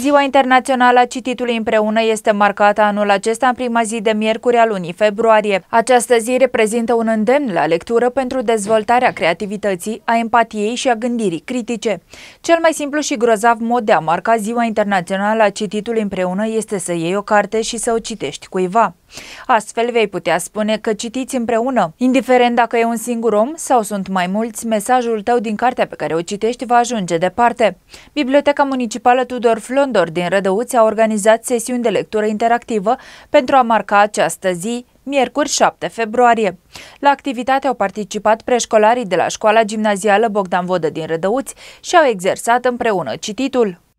Ziua Internațională a Cititului Împreună este marcată anul acesta în prima zi de miercuri a lunii februarie. Această zi reprezintă un îndemn la lectură pentru dezvoltarea creativității, a empatiei și a gândirii critice. Cel mai simplu și grozav mod de a marca Ziua Internațională a Cititului Împreună este să iei o carte și să o citești cuiva. Astfel vei putea spune că citiți împreună. Indiferent dacă e un singur om sau sunt mai mulți, mesajul tău din cartea pe care o citești va ajunge departe. Biblioteca Municipală Tudor Flondor din Rădăuți a organizat sesiuni de lectură interactivă pentru a marca această zi miercuri 7 februarie. La activitate au participat preșcolarii de la școala gimnazială Bogdan Vodă din Rădăuți și au exersat împreună cititul.